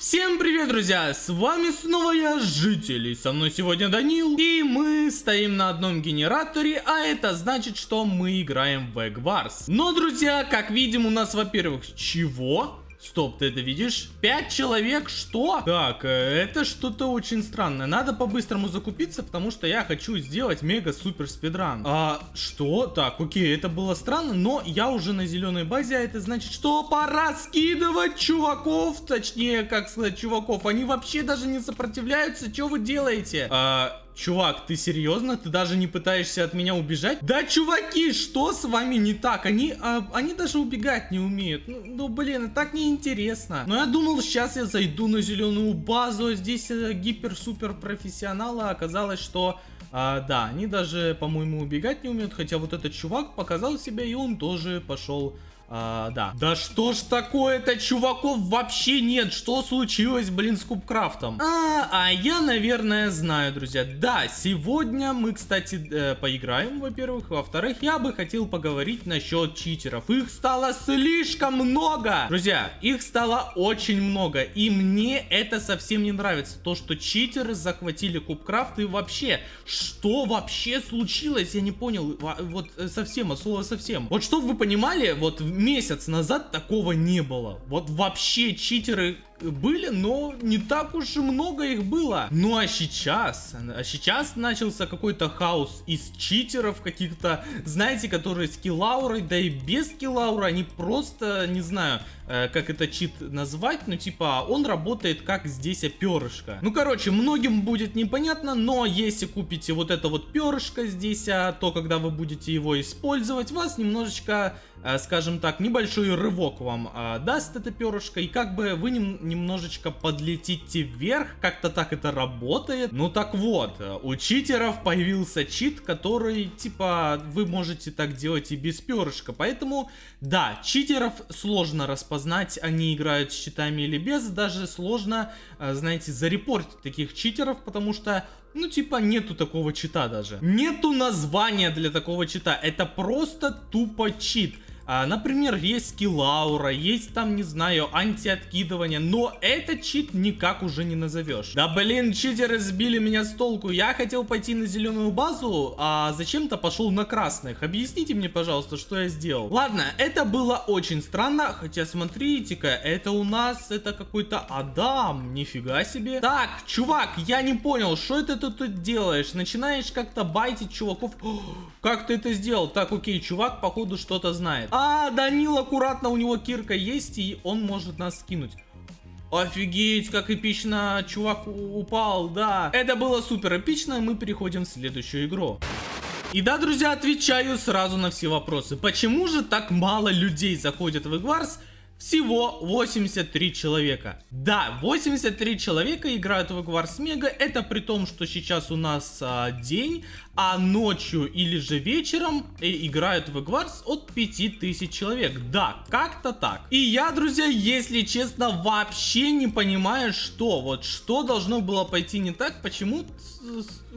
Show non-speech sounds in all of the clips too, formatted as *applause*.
Всем привет, друзья! С вами снова я, Жители. Со мной сегодня Данил. И мы стоим на одном генераторе, а это значит, что мы играем в Egg Wars. Но, друзья, как видим, у нас, во-первых, чего? Стоп, ты это видишь? Пять человек, что? Так, э, это что-то очень странное. Надо по-быстрому закупиться, потому что я хочу сделать мега-супер спидран. А, что? Так, окей, это было странно, но я уже на зеленой базе, а это значит, что пора скидывать чуваков, точнее, как сказать, чуваков. Они вообще даже не сопротивляются, что вы делаете? А, Чувак, ты серьезно? Ты даже не пытаешься от меня убежать? Да, чуваки, что с вами не так? Они, а, они даже убегать не умеют. Ну, ну, блин, так неинтересно. Но я думал, сейчас я зайду на зеленую базу. А здесь э, гипер-супер профессионалы. А оказалось, что... А, да, они даже, по-моему, убегать не умеют. Хотя вот этот чувак показал себя, и он тоже пошел а, да. Да что ж такое-то, чуваков вообще нет. Что случилось, блин, с Кубкрафтом? А, а я, наверное, знаю, друзья. Да, сегодня мы, кстати, э, поиграем, во-первых. Во-вторых, я бы хотел поговорить насчет читеров. Их стало слишком много. Друзья, их стало очень много. И мне это совсем не нравится. То, что читеры захватили Кубкрафт и вообще, что вообще случилось? Я не понял. Вот э, совсем, от а слова совсем. Вот чтобы вы понимали, вот месяц назад такого не было. Вот вообще читеры были, но не так уж и много их было. Ну а сейчас, а сейчас начался какой-то хаос из читеров каких-то, знаете, которые с киллаурой, да и без килаура они просто, не знаю, э, как это чит назвать, но ну, типа а он работает как здесь перышко. Ну короче, многим будет непонятно, но если купите вот это вот перышко здесь, а то когда вы будете его использовать, вас немножечко, э, скажем так, небольшой рывок вам э, даст это перышко, и как бы вы не немножечко подлетите вверх, как-то так это работает. Ну так вот, э, у читеров появился чит, который, типа, вы можете так делать и без перышка. Поэтому, да, читеров сложно распознать, они играют с читами или без. Даже сложно, э, знаете, зарепортить таких читеров, потому что ну, типа, нету такого чита даже. Нету названия для такого чита. Это просто тупо чит. А, например, есть скилл есть там, не знаю, антиоткидывание, но этот чит никак уже не назовешь. Да блин, читеры сбили меня с толку. Я хотел пойти на зеленую базу, а зачем-то пошел на красных. Объясните мне, пожалуйста, что я сделал. Ладно, это было очень странно, хотя смотрите-ка, это у нас, это какой-то Адам, нифига себе. Так, чувак, я не понял, что это ты тут делаешь? Начинаешь как-то байтить чуваков. О, *gasps* как ты это сделал? Так, окей, чувак, походу, что-то знает. А, а, Данил, аккуратно, у него кирка есть, и он может нас скинуть. Офигеть, как эпично чувак упал, да. Это было супер эпично, мы переходим в следующую игру. И да, друзья, отвечаю сразу на все вопросы. Почему же так мало людей заходят в Игварс? Всего 83 человека. Да, 83 человека играют в Игварс Мега. Это при том, что сейчас у нас а, день, а ночью или же вечером э, играют в Игварс от 5000 человек. Да, как-то так. И я, друзья, если честно, вообще не понимаю, что вот, что должно было пойти не так, почему,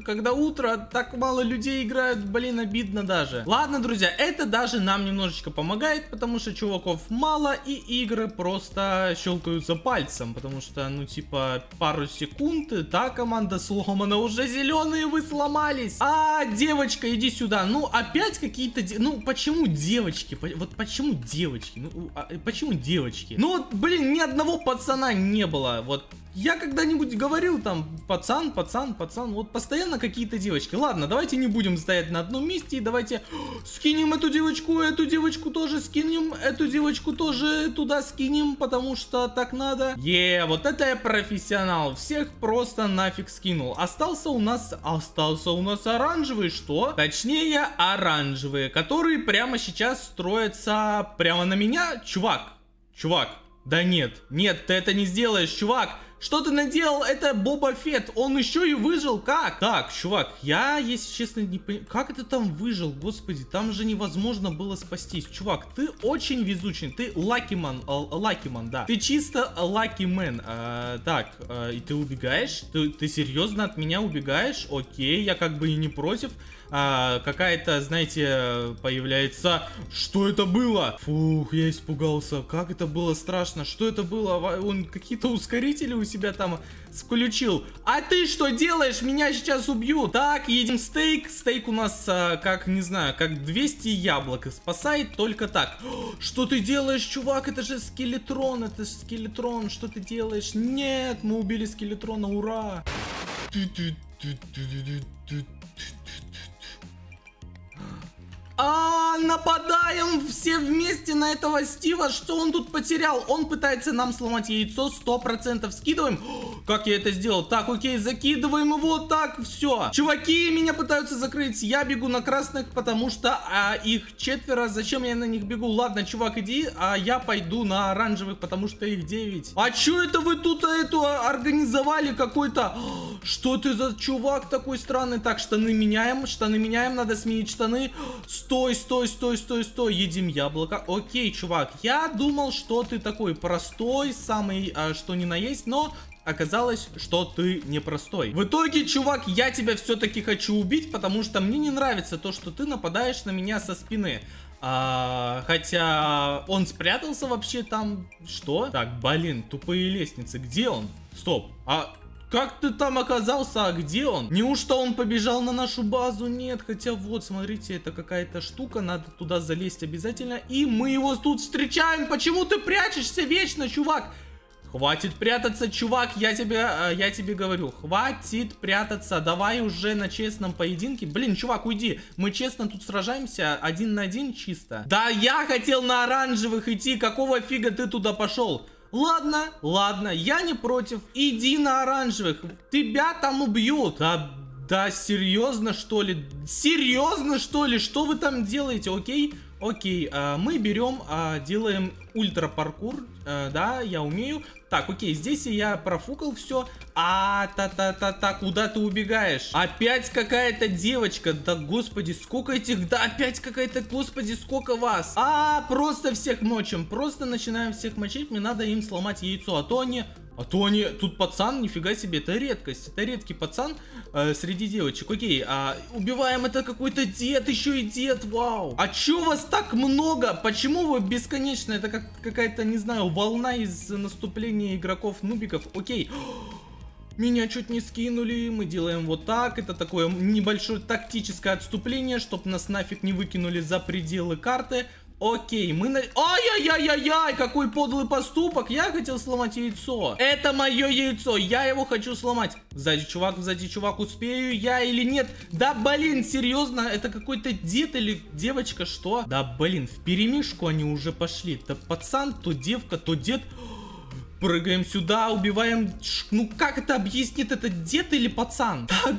когда утро, так мало людей играют, блин, обидно даже. Ладно, друзья, это даже нам немножечко помогает, потому что чуваков мало и игры просто щелкаются пальцем, потому что, ну, типа, пару секунд, та команда сломана, уже зеленые вы сломались. А, «А, девочка, иди сюда. Ну, опять какие-то... Де... Ну, почему девочки? Вот почему девочки? Ну, а, почему девочки? Ну, вот, блин, ни одного пацана не было. Вот я когда-нибудь говорил там, пацан, пацан, пацан, вот постоянно какие-то девочки. Ладно, давайте не будем стоять на одном месте, и давайте скинем эту девочку, эту девочку тоже скинем, эту девочку тоже туда скинем, потому что так надо. Е, вот это я профессионал, всех просто нафиг скинул. Остался у нас, остался у нас оранжевый, что? Точнее, оранжевые, которые прямо сейчас строятся прямо на меня. Чувак, чувак, да нет, нет, ты это не сделаешь, чувак. Что ты наделал? Это Боба Фет. Он еще и выжил. Как? Так, чувак, я, если честно, не понимаю. Как это там выжил? Господи, там же невозможно было спастись. Чувак, ты очень везучий. Ты лакиман. Э, лакиман, да. Ты чисто лакимен. А, э, так, а, и ты убегаешь? Ты, ты серьезно от меня убегаешь? Окей, я как бы и не против а, какая-то, знаете, появляется... Что это было? Фух, я испугался. Как это было страшно. Что это было? Он какие-то ускорители у себя там включил. А ты что делаешь? Меня сейчас убьют. Так, едим стейк. Стейк у нас, а, как, не знаю, как 200 яблок. Спасает только так. Что ты делаешь, чувак? Это же скелетрон. Это же скелетрон. Что ты делаешь? Нет, мы убили скелетрона. Ура! А, нападаем все вместе на этого Стива. Что он тут потерял? Он пытается нам сломать яйцо. Сто процентов скидываем. *gasps* как я это сделал? Так, окей, закидываем его. Так, все. Чуваки меня пытаются закрыть. Я бегу на красных, потому что а, их четверо. Зачем я на них бегу? Ладно, чувак, иди. А я пойду на оранжевых, потому что их девять. А чё это вы тут эту организовали какой-то... *gasps* Что ты за чувак такой странный? Так, штаны меняем, штаны меняем, надо сменить штаны. Стой, стой, стой, стой, стой, едим яблоко. Окей, чувак, я думал, что ты такой простой, самый, а, что ни на есть, но оказалось, что ты непростой. В итоге, чувак, я тебя все-таки хочу убить, потому что мне не нравится то, что ты нападаешь на меня со спины. А, хотя он спрятался вообще там. Что? Так, блин, тупые лестницы. Где он? Стоп. А как ты там оказался? А где он? Неужто он побежал на нашу базу? Нет, хотя вот, смотрите, это какая-то штука. Надо туда залезть обязательно. И мы его тут встречаем. Почему ты прячешься вечно, чувак? Хватит прятаться, чувак, я тебе, э, я тебе говорю, хватит прятаться, давай уже на честном поединке. Блин, чувак, уйди, мы честно тут сражаемся, один на один чисто. Да я хотел на оранжевых идти, какого фига ты туда пошел? Ладно, ладно, я не против. Иди на оранжевых. Тебя там убьют. А да, серьезно, что ли? Серьезно, что ли? Что вы там делаете, окей? Окей, а, мы берем, а, делаем ультра паркур, а, да, я умею. Так, окей, здесь я профукал все. А, та-та-та-та, куда ты убегаешь? Опять какая-то девочка, да господи, сколько этих, да опять какая-то, господи, сколько вас. А, просто всех мочим, просто начинаем всех мочить, мне надо им сломать яйцо, а то они... А то они... Тут пацан, нифига себе, это редкость. Это редкий пацан э, среди девочек. Окей, а убиваем это какой-то дед, еще и дед, вау. А че у вас так много? Почему вы бесконечно? Это как какая-то, не знаю, волна из наступления игроков-нубиков. Окей. *gasps* Меня чуть не скинули, мы делаем вот так. Это такое небольшое тактическое отступление, чтобы нас нафиг не выкинули за пределы карты. Окей, мы на... Ай-яй-яй-яй-яй, какой подлый поступок. Я хотел сломать яйцо. Это мое яйцо, я его хочу сломать. Сзади чувак, сзади чувак, успею я или нет? Да блин, серьезно, это какой-то дед или девочка, что? Да блин, в перемешку они уже пошли. Да пацан, то девка, то дед... Прыгаем сюда, убиваем... Ну как это объяснит, этот дед или пацан? *laughs* Так,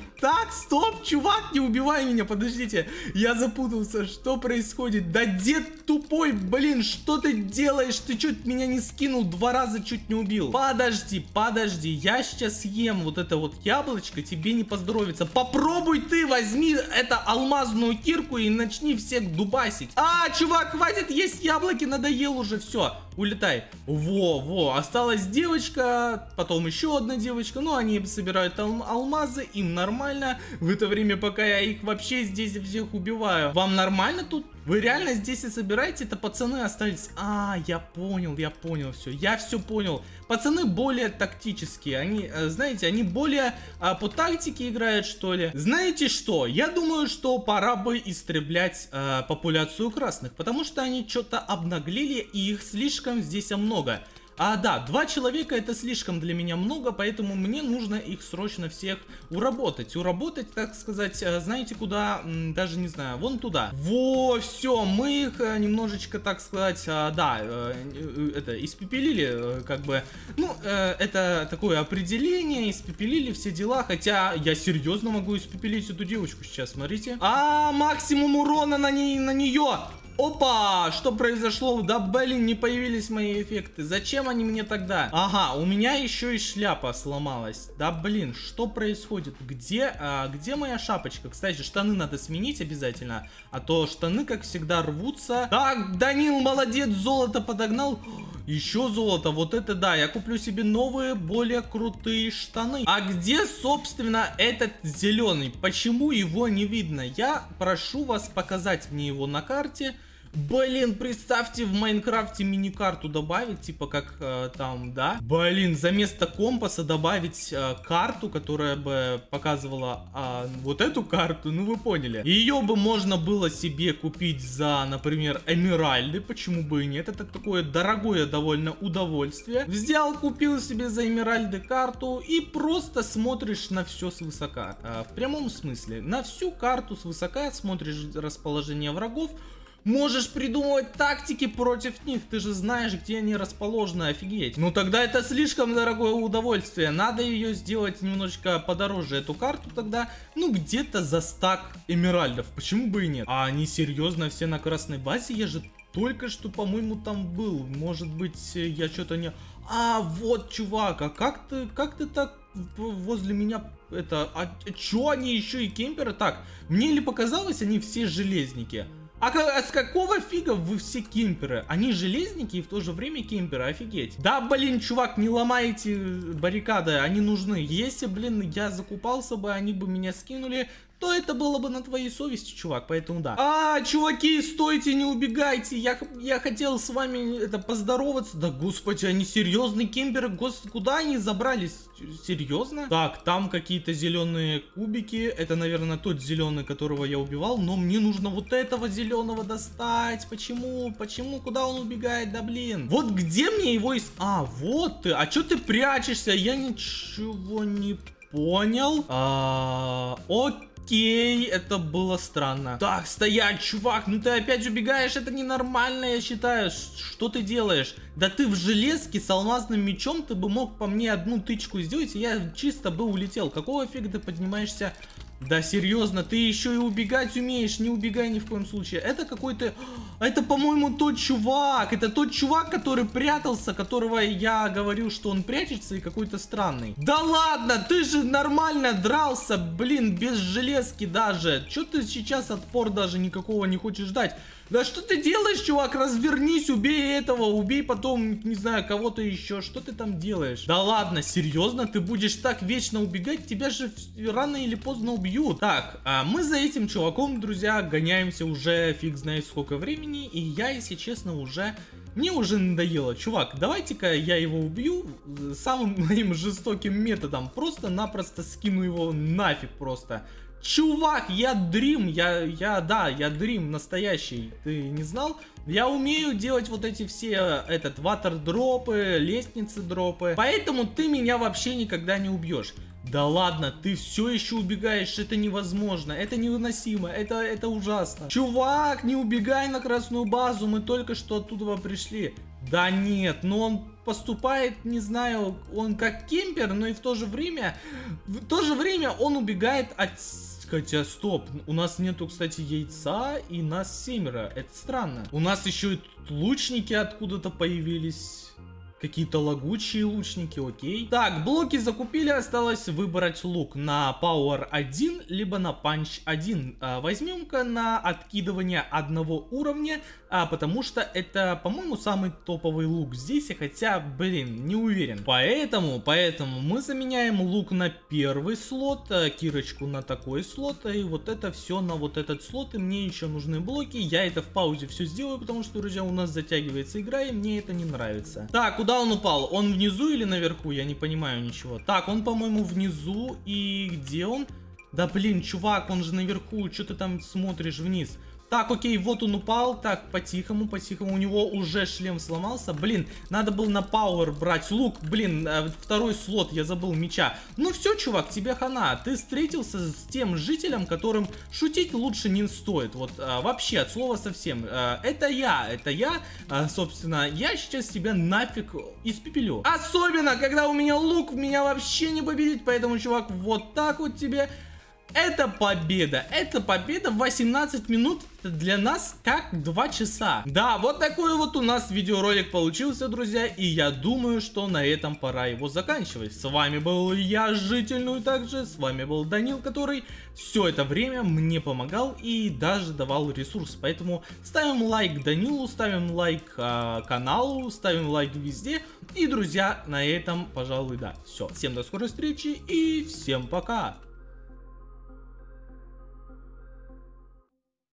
так, стоп, чувак, не убивай меня, подождите. Я запутался, что происходит? Да дед тупой, блин, что ты делаешь? Ты чуть меня не скинул, два раза чуть не убил. Подожди, подожди, я сейчас съем вот это вот яблочко, тебе не поздоровится. Попробуй ты, возьми это алмазную кирку и начни всех дубасить. А, чувак, хватит есть яблоки, надоел уже, все улетай. Во-во, осталась девочка, потом еще одна девочка, но ну, они собирают ал алмазы, им нормально. В это время, пока я их вообще здесь всех убиваю. Вам нормально тут вы реально здесь и собираете? Это пацаны остались. А, я понял, я понял все. Я все понял. Пацаны более тактические. Они, э, знаете, они более а, по тактике играют, что ли. Знаете что? Я думаю, что пора бы истреблять а, популяцию красных. Потому что они что-то обнаглили и их слишком здесь много. А, да, два человека это слишком для меня много, поэтому мне нужно их срочно всех уработать. Уработать, так сказать, э, знаете куда? Даже не знаю, вон туда. Во, все, мы их э, немножечко, так сказать, э, да, это, испепелили, как бы, ну, это такое определение, испепелили все дела, хотя я серьезно могу испепелить эту девочку сейчас, смотрите. А, максимум урона на ней, на нее! Опа! Что произошло? да, блин, не появились мои эффекты. Зачем они мне тогда? Ага, у меня еще и шляпа сломалась. Да блин, что происходит? Где, а, где моя шапочка? Кстати, штаны надо сменить обязательно. А то штаны, как всегда, рвутся. Так, Данил, молодец, золото подогнал. Еще золото, вот это да, я куплю себе новые, более крутые штаны. А где, собственно, этот зеленый? Почему его не видно? Я прошу вас показать мне его на карте. Блин, представьте в Майнкрафте мини-карту добавить, типа как э, там, да? Блин, за место компаса добавить э, карту, которая бы показывала э, вот эту карту, ну вы поняли. Ее бы можно было себе купить за, например, эмеральды, почему бы и нет, это такое дорогое довольно удовольствие. Взял, купил себе за эмеральды карту и просто смотришь на все свысока. Э, в прямом смысле, на всю карту свысока смотришь расположение врагов, можешь придумывать тактики против них. Ты же знаешь, где они расположены, офигеть. Ну тогда это слишком дорогое удовольствие. Надо ее сделать немножечко подороже, эту карту тогда. Ну где-то за стак эмеральдов. Почему бы и нет? А они серьезно все на красной базе? Я же только что, по-моему, там был. Может быть, я что-то не... А, вот, чувак, а как ты, как ты так возле меня это... А чё они еще и кемперы? Так, мне ли показалось, они все железники? А, а с какого фига вы все кемперы? Они железники и в то же время кемперы, офигеть. Да, блин, чувак, не ломайте э, баррикады, они нужны. Если, блин, я закупался бы, они бы меня скинули, то это было бы на твоей совести, чувак, поэтому да. А, чуваки, стойте, не убегайте, я, я хотел с вами это поздороваться. Да господи, они серьезные кемперы, гос... куда они забрались? Серьезно? Так, там какие-то зеленые кубики, это, наверное, тот зеленый, которого я убивал, но мне нужно вот этого зеленого достать. Почему? Почему? Куда он убегает? Да блин. Вот где мне его... Из... А, вот ты, а что ты прячешься? Я ничего не понял. А, окей. Окей, это было странно. Так, стоять, чувак, ну ты опять убегаешь, это ненормально, я считаю. Что ты делаешь? Да ты в железке с алмазным мечом, ты бы мог по мне одну тычку сделать, и я чисто бы улетел. Какого фига ты поднимаешься да серьезно, ты еще и убегать умеешь, не убегай ни в коем случае. Это какой-то... А, это, по-моему, тот чувак. Это тот чувак, который прятался, которого я говорил, что он прячется и какой-то странный. Да ладно, ты же нормально дрался, блин, без железки даже. Че ты сейчас отпор даже никакого не хочешь дать? Да что ты делаешь, чувак? Развернись, убей этого, убей потом, не знаю, кого-то еще. Что ты там делаешь? Да ладно, серьезно? Ты будешь так вечно убегать? Тебя же рано или поздно убьют. Так, а мы за этим чуваком, друзья, гоняемся уже фиг знает сколько времени. И я, если честно, уже... Мне уже надоело. Чувак, давайте-ка я его убью э, самым *laughs* моим жестоким методом. Просто-напросто скину его нафиг просто. Чувак, я дрим, я, я, да, я дрим настоящий, ты не знал? Я умею делать вот эти все, этот, ватер лестницы-дропы, поэтому ты меня вообще никогда не убьешь. Да ладно, ты все еще убегаешь, это невозможно, это невыносимо, это, это ужасно. Чувак, не убегай на красную базу, мы только что оттуда пришли. Да нет, но он поступает, не знаю, он как кемпер, но и в то же время, в то же время он убегает от Хотя, «А, стоп, у нас нету, кстати, яйца, и нас семеро. Это странно. У нас еще и лучники откуда-то появились. Какие-то лагучие лучники, окей. Так, блоки закупили, осталось выбрать лук на Power 1, либо на Punch 1. А, Возьмем-ка на откидывание одного уровня, а, потому что это, по-моему, самый топовый лук здесь, хотя, блин, не уверен. Поэтому, поэтому мы заменяем лук на первый слот, а, кирочку на такой слот, и вот это все на вот этот слот, и мне еще нужны блоки. Я это в паузе все сделаю, потому что, друзья, у нас затягивается игра, и мне это не нравится. Так, куда Куда он упал? Он внизу или наверху? Я не понимаю ничего. Так, он, по-моему, внизу. И где он? Да блин, чувак, он же наверху. Что ты там смотришь вниз? Так, окей, вот он упал. Так, по-тихому, по-тихому. У него уже шлем сломался. Блин, надо было на пауэр брать лук. Блин, э, второй слот, я забыл меча. Ну все, чувак, тебе хана. Ты встретился с тем жителем, которым шутить лучше не стоит. Вот э, вообще, от слова совсем. Э, это я, это я. собственно, я сейчас тебя нафиг испепелю. Особенно, когда у меня лук, меня вообще не победить. Поэтому, чувак, вот так вот тебе... Это победа. Это победа 18 минут для нас как 2 часа. Да, вот такой вот у нас видеоролик получился, друзья. И я думаю, что на этом пора его заканчивать. С вами был я, Жительную также с вами был Данил, который все это время мне помогал и даже давал ресурс. Поэтому ставим лайк Данилу, ставим лайк э, каналу, ставим лайк везде. И, друзья, на этом, пожалуй, да, все. Всем до скорой встречи и всем пока!